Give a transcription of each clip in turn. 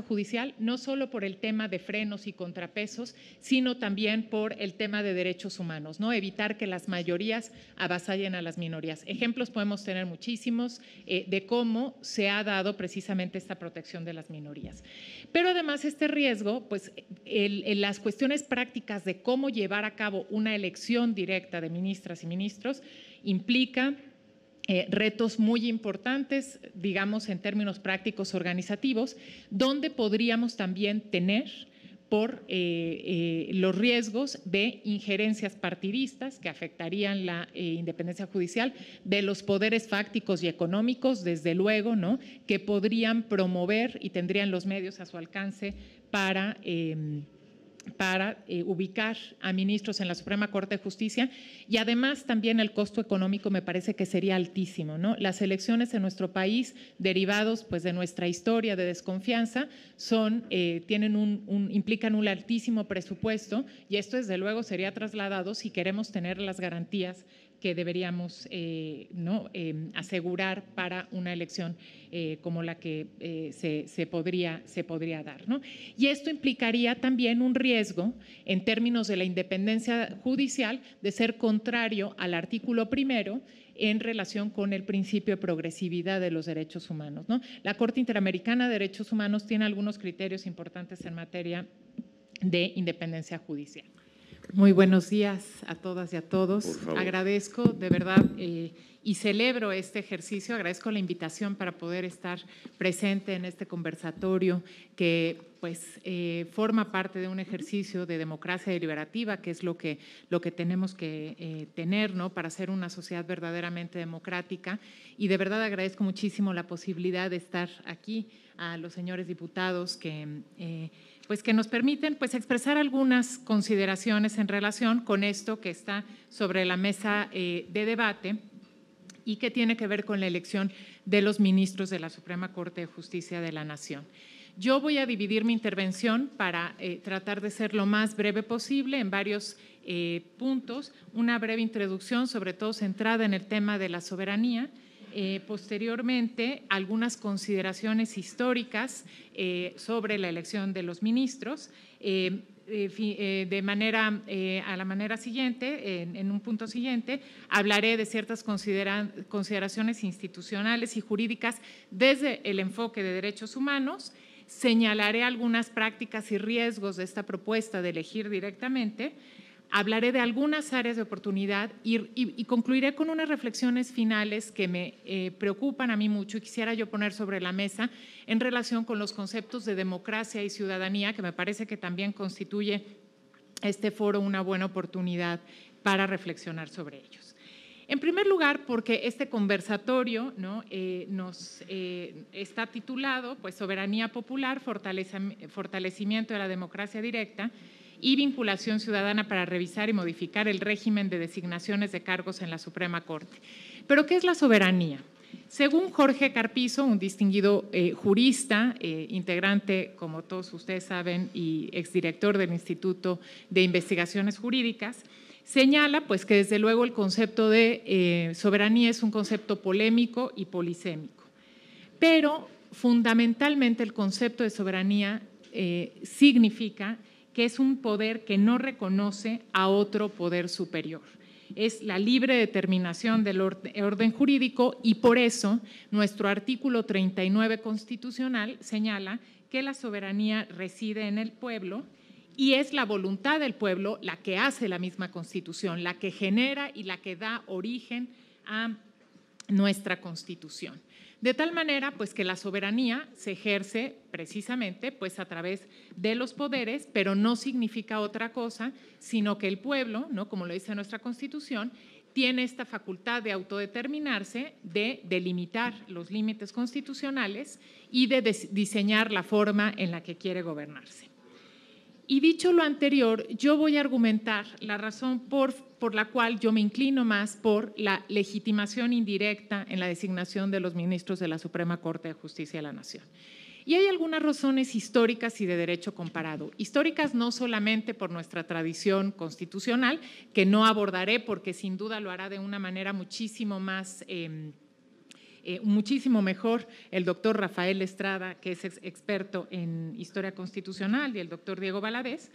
judicial, no solo por el tema de frenos y contrapesos, sino también por el tema de derechos humanos, ¿no? Evitar que las mayorías avasallen a las minorías. Ejemplos podemos tener muchísimos eh, de cómo se ha dado precisamente esta protección de las minorías. Pero además este riesgo, pues las cuestiones prácticas de cómo llevar a cabo una elección directa de ministras y ministros implica eh, retos muy importantes, digamos, en términos prácticos organizativos, donde podríamos también tener por eh, eh, los riesgos de injerencias partidistas que afectarían la independencia judicial, de los poderes fácticos y económicos, desde luego, ¿no? que podrían promover y tendrían los medios a su alcance para em, para eh, ubicar a ministros en la Suprema Corte de Justicia y además también el costo económico me parece que sería altísimo, ¿no? Las elecciones en nuestro país, derivados pues de nuestra historia de desconfianza, son, eh, tienen un, implican un altísimo presupuesto y esto desde luego sería trasladado si queremos tener las garantías que deberíamos eh, ¿no? Em, asegurar para una elección eh, como la que eh, se, podría, se podría dar. Y esto implicaría también un riesgo en términos de la independencia judicial de ser contrario al artículo primero en relación con el principio de progresividad de los derechos humanos. La Corte Interamericana de Derechos Humanos tiene algunos criterios importantes en materia de independencia judicial. Muy buenos días a todas y a todos. Agradezco de verdad eh, y celebro este ejercicio, agradezco la invitación para poder estar presente en este conversatorio que pues eh, forma parte de un ejercicio de democracia deliberativa, que es lo que, lo que tenemos que eh, tener ¿no? para ser una sociedad verdaderamente democrática. Y de verdad agradezco muchísimo la posibilidad de estar aquí a los señores diputados que pues que nos permiten pues expresar algunas consideraciones en relación con esto que está sobre la mesa eh, de debate y que tiene que ver con la elección de los ministros de la Suprema Corte de Justicia de la Nación. Yo voy a dividir mi intervención para eh, tratar de ser lo más breve posible en varios eh, puntos, una breve introducción sobre todo centrada en el tema de la soberanía, eh, posteriormente, algunas consideraciones históricas eh, sobre la elección de los ministros. Eh, de manera, a la manera siguiente, en, un punto siguiente, hablaré de ciertas consideraciones institucionales y jurídicas desde el enfoque de derechos humanos. Señalaré algunas prácticas y riesgos de esta propuesta de elegir directamente hablaré de algunas áreas de oportunidad y, concluiré con unas reflexiones finales que me eh, preocupan a mí mucho y quisiera yo poner sobre la mesa en relación con los conceptos de democracia y ciudadanía, que me parece que también constituye este foro una buena oportunidad para reflexionar sobre ellos. En primer lugar, porque este conversatorio ¿no? Eh, eh, está titulado pues, Soberanía Popular, fortalecimiento de la democracia directa, y vinculación ciudadana para revisar y modificar el régimen de designaciones de cargos en la Suprema Corte. Pero ¿qué es la soberanía? Según Jorge Carpizo, un distinguido eh, jurista, eh, integrante, como todos ustedes saben, y exdirector del Instituto de Investigaciones Jurídicas, señala pues, que desde luego el concepto de eh, soberanía es un concepto polémico y polisémico. Pero fundamentalmente el concepto de soberanía significa que es un poder que no reconoce a otro poder superior. Es la libre determinación del orden jurídico y por eso nuestro artículo 39 constitucional señala que la soberanía reside en el pueblo y es la voluntad del pueblo la que hace la misma constitución, la que genera y la que da origen a nuestra constitución. De tal manera, pues que la soberanía se ejerce precisamente pues a través de los poderes, pero no significa otra cosa, sino que el pueblo, ¿no? como lo dice nuestra Constitución, tiene esta facultad de autodeterminarse, de delimitar los límites constitucionales y de diseñar la forma en la que quiere gobernarse. Y dicho lo anterior, yo voy a argumentar la razón por por la cual yo me inclino más por la legitimación indirecta en la designación de los ministros de la Suprema Corte de Justicia de la Nación. Y hay algunas razones históricas y de derecho comparado. Históricas no solamente por nuestra tradición constitucional, que no abordaré porque sin duda lo hará de una manera muchísimo más... Em, eh, muchísimo mejor el doctor Rafael Estrada, que es experto en historia constitucional, y el doctor Diego Baladés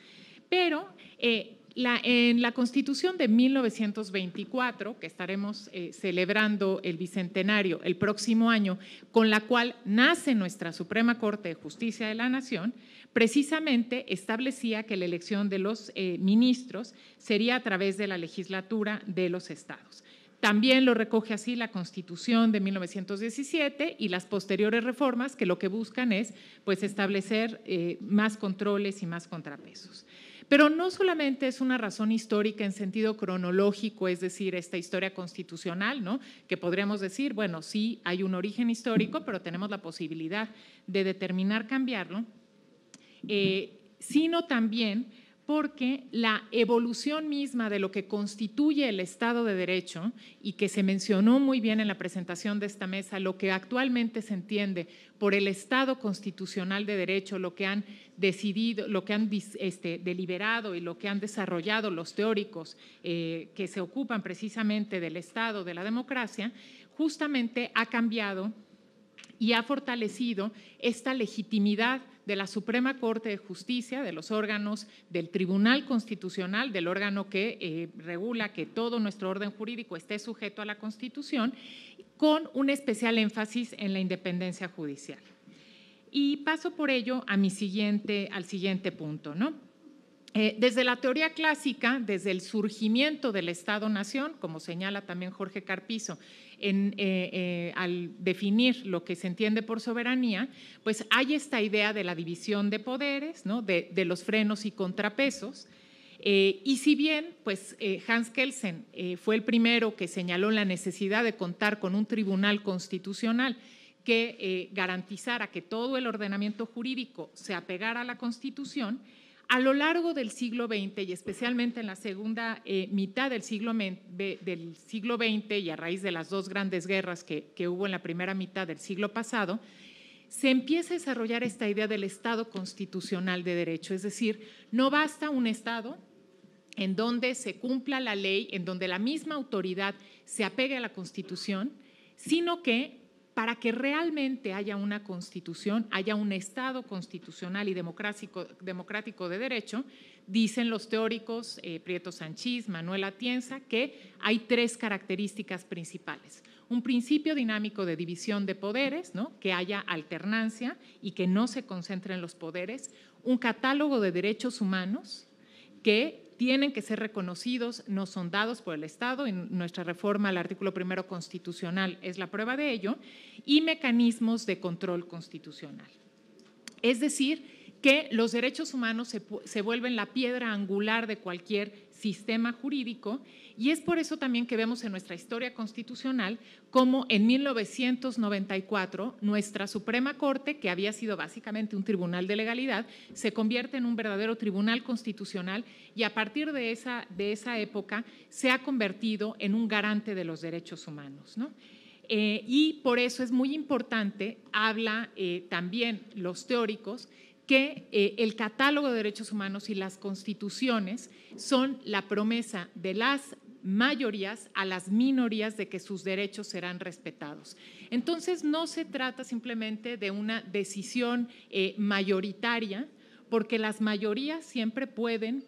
pero eh, en la Constitución de 1924, que estaremos eh, celebrando el Bicentenario el próximo año, con la cual nace nuestra Suprema Corte de Justicia de la Nación, precisamente establecía que la elección de los eh, ministros sería a través de la legislatura de los estados. También lo recoge así la Constitución de 1917 y las posteriores reformas que lo que buscan es pues, establecer eh, más controles y más contrapesos. Pero no solamente es una razón histórica en sentido cronológico, es decir, esta historia constitucional, ¿no? que podríamos decir, bueno, sí hay un origen histórico, pero tenemos la posibilidad de determinar cambiarlo, eh, sino también porque la evolución misma de lo que constituye el Estado de Derecho y que se mencionó muy bien en la presentación de esta mesa, lo que actualmente se entiende por el Estado constitucional de Derecho, lo que han decidido, lo que han este, deliberado y lo que han desarrollado los teóricos eh, que se ocupan precisamente del Estado, de la democracia, justamente ha cambiado y ha fortalecido esta legitimidad de la Suprema Corte de Justicia, de los órganos del Tribunal Constitucional, del órgano que eh, regula que todo nuestro orden jurídico esté sujeto a la Constitución, con un especial énfasis en la independencia judicial. Y paso por ello a mi al siguiente punto, ¿no? Eh, desde la teoría clásica, desde el surgimiento del Estado-Nación, como señala también Jorge Carpizo, eh, eh, al definir lo que se entiende por soberanía, pues hay esta idea de la división de poderes, de, los frenos y contrapesos. y si bien, pues Hans Kelsen fue el primero que señaló la necesidad de contar con un tribunal constitucional que garantizara que todo el ordenamiento jurídico se apegara a la Constitución, a lo largo del siglo XX y especialmente en la segunda eh, mitad del siglo, XX y a raíz de las dos grandes guerras que hubo en la primera mitad del siglo pasado, se empieza a desarrollar esta idea del Estado constitucional de derecho. Es decir, no basta un Estado en donde se cumpla la ley, en donde la misma autoridad se apegue a la Constitución, sino que para que realmente haya una constitución, haya un Estado constitucional y democrático, de derecho, dicen los teóricos eh, Prieto Sanchís, Manuel Atienza, que hay tres características principales. Un principio dinámico de división de poderes, ¿no? que haya alternancia y que no se concentren los poderes. Un catálogo de derechos humanos que tienen que ser reconocidos, no son dados por el Estado, en nuestra reforma al artículo primero constitucional es la prueba de ello, y mecanismos de control constitucional. Es decir, que los derechos humanos se, vuelven la piedra angular de cualquier sistema jurídico y es por eso también que vemos en nuestra historia constitucional cómo en 1994 nuestra Suprema Corte, que había sido básicamente un tribunal de legalidad, se convierte en un verdadero tribunal constitucional y a partir de esa, de esa época se ha convertido en un garante de los derechos humanos. Eh, y por eso es muy importante, habla eh, también los teóricos, que eh, el catálogo de derechos humanos y las constituciones son la promesa de las mayorías a las minorías de que sus derechos serán respetados. Entonces, no se trata simplemente de una decisión eh, mayoritaria, porque las mayorías siempre pueden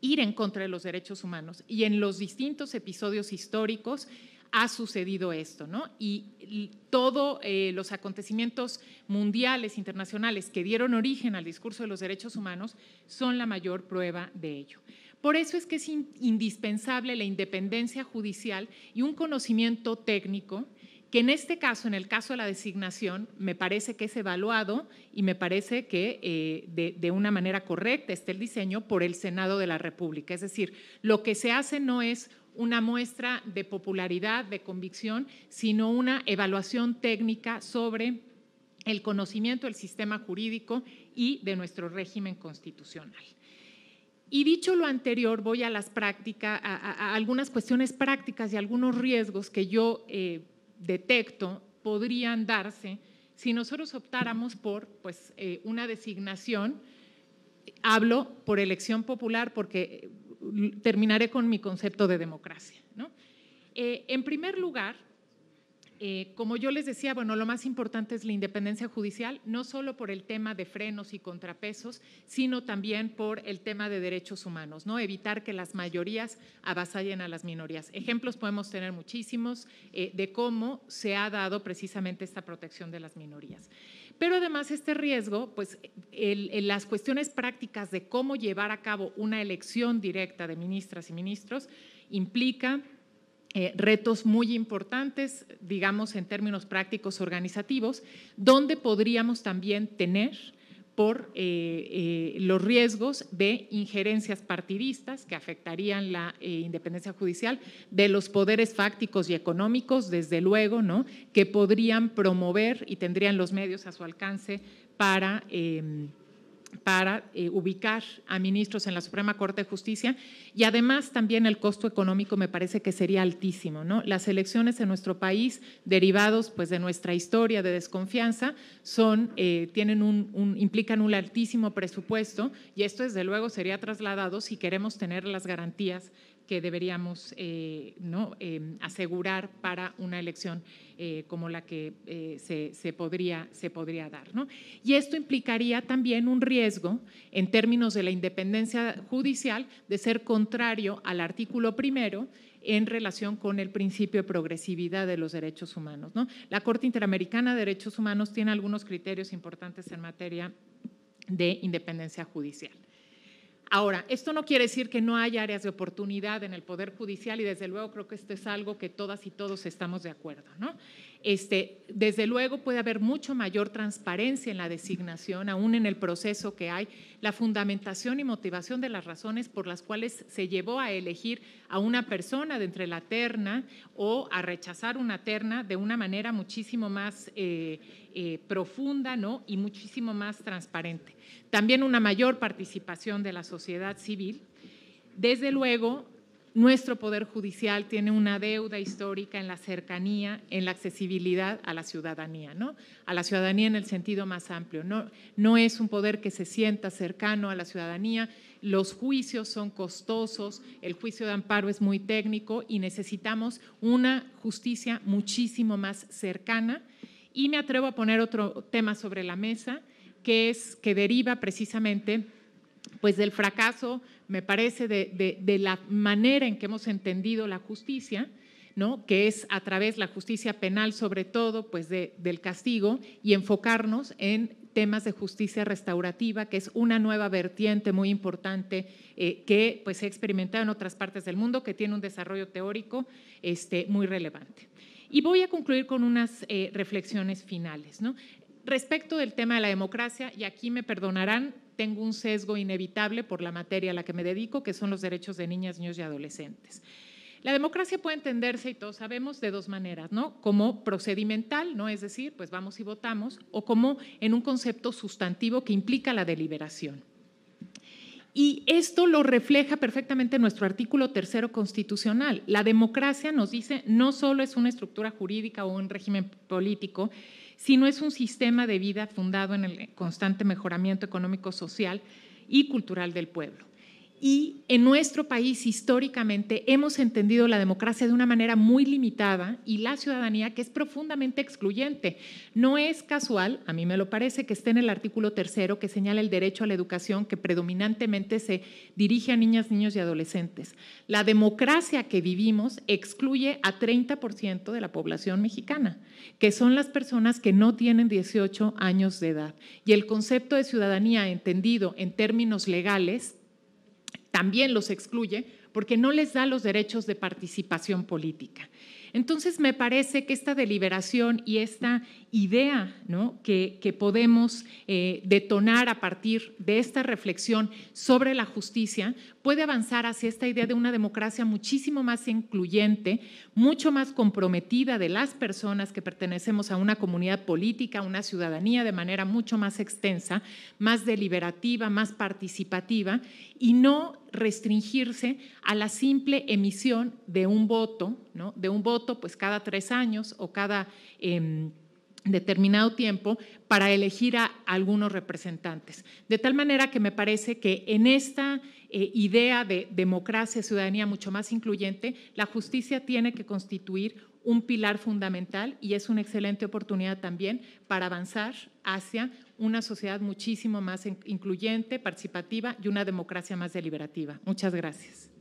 ir en contra de los derechos humanos. Y en los distintos episodios históricos ha sucedido esto, ¿no? Y, todos eh, los acontecimientos mundiales, internacionales, que dieron origen al discurso de los derechos humanos, son la mayor prueba de ello. Por eso es que es indispensable la independencia judicial y un conocimiento técnico que en este caso, en el caso de la designación, me parece que es evaluado y me parece que eh, de, de, una manera correcta está el diseño por el Senado de la República. Es decir, lo que se hace no es una muestra de popularidad, de convicción, sino una evaluación técnica sobre el conocimiento del sistema jurídico y de nuestro régimen constitucional. Y dicho lo anterior, voy a las prácticas, a, algunas cuestiones prácticas y algunos riesgos que yo eh, detecto podrían darse si nosotros optáramos por pues, eh, una designación. Hablo por elección popular porque terminaré con mi concepto de democracia. Eh, en primer lugar, eh, como yo les decía, bueno, lo más importante es la independencia judicial, no solo por el tema de frenos y contrapesos, sino también por el tema de derechos humanos, ¿no? Evitar que las mayorías avasallen a las minorías. Ejemplos podemos tener muchísimos eh, de cómo se ha dado precisamente esta protección de las minorías. Pero además este riesgo, pues las cuestiones prácticas de cómo llevar a cabo una elección directa de ministras y ministros implica eh, retos muy importantes, digamos en términos prácticos organizativos, donde podríamos también tener por eh, eh, los riesgos de injerencias partidistas que afectarían la eh, independencia judicial, de los poderes fácticos y económicos, desde luego, ¿no? que podrían promover y tendrían los medios a su alcance para em, para eh, ubicar a ministros en la Suprema Corte de Justicia y además también el costo económico me parece que sería altísimo. ¿no? Las elecciones en nuestro país, derivados pues, de nuestra historia de desconfianza, son, eh, tienen un, implican un altísimo presupuesto y esto desde luego sería trasladado si queremos tener las garantías que deberíamos eh, ¿no? Em, asegurar para una elección eh, como la que eh, se, podría, se podría dar. ¿no? Y esto implicaría también un riesgo en términos de la independencia judicial de ser contrario al artículo primero en relación con el principio de progresividad de los derechos humanos. La Corte Interamericana de Derechos Humanos tiene algunos criterios importantes en materia de independencia judicial. Ahora, esto no quiere decir que no haya áreas de oportunidad en el Poder Judicial y desde luego creo que esto es algo que todas y todos estamos de acuerdo, ¿no? Este, desde luego puede haber mucho mayor transparencia en la designación, aún en el proceso que hay, la fundamentación y motivación de las razones por las cuales se llevó a elegir a una persona de entre la terna o a rechazar una terna de una manera muchísimo más eh, eh, profunda ¿no? y muchísimo más transparente. También una mayor participación de la sociedad civil. Desde luego, nuestro Poder Judicial tiene una deuda histórica en la cercanía, en la accesibilidad a la ciudadanía, ¿no? A la ciudadanía en el sentido más amplio. No, no es un poder que se sienta cercano a la ciudadanía. Los juicios son costosos, el juicio de amparo es muy técnico y necesitamos una justicia muchísimo más cercana. Y me atrevo a poner otro tema sobre la mesa, que es que deriva precisamente pues del fracaso, me parece, de, la manera en que hemos entendido la justicia, ¿no? que es a través de la justicia penal, sobre todo, pues del castigo, y enfocarnos en temas de justicia restaurativa, que es una nueva vertiente muy importante eh, que pues, se ha experimentado en otras partes del mundo, que tiene un desarrollo teórico este, muy relevante. Y voy a concluir con unas eh, reflexiones finales. ¿no? Respecto del tema de la democracia, y aquí me perdonarán, tengo un sesgo inevitable por la materia a la que me dedico, que son los derechos de niñas, niños y adolescentes. La democracia puede entenderse, y todos sabemos, de dos maneras, ¿no? Como procedimental, ¿no? Es decir, pues vamos y votamos, o como en un concepto sustantivo que implica la deliberación. Y esto lo refleja perfectamente nuestro artículo tercero constitucional. La democracia nos dice no solo es una estructura jurídica o un régimen político, sino es un sistema de vida fundado en el constante mejoramiento económico, social y cultural del pueblo. Y en nuestro país históricamente hemos entendido la democracia de una manera muy limitada y la ciudadanía que es profundamente excluyente. No es casual, a mí me lo parece, que esté en el artículo tercero que señala el derecho a la educación que predominantemente se dirige a niñas, niños y adolescentes. La democracia que vivimos excluye a 30% de la población mexicana, que son las personas que no tienen 18 años de edad. Y el concepto de ciudadanía entendido en términos legales también los excluye porque no les da los derechos de participación política. Entonces me parece que esta deliberación y esta idea que, podemos eh, detonar a partir de esta reflexión sobre la justicia puede avanzar hacia esta idea de una democracia muchísimo más incluyente, mucho más comprometida de las personas que pertenecemos a una comunidad política, una ciudadanía de manera mucho más extensa, más deliberativa, más participativa y no restringirse a la simple emisión de un voto de un voto pues cada tres años o cada em, determinado tiempo para elegir a algunos representantes. De tal manera que me parece que en esta eh, idea de democracia, ciudadanía mucho más incluyente, la justicia tiene que constituir un pilar fundamental y es una excelente oportunidad también para avanzar hacia una sociedad muchísimo más incluyente, participativa y una democracia más deliberativa. Muchas gracias.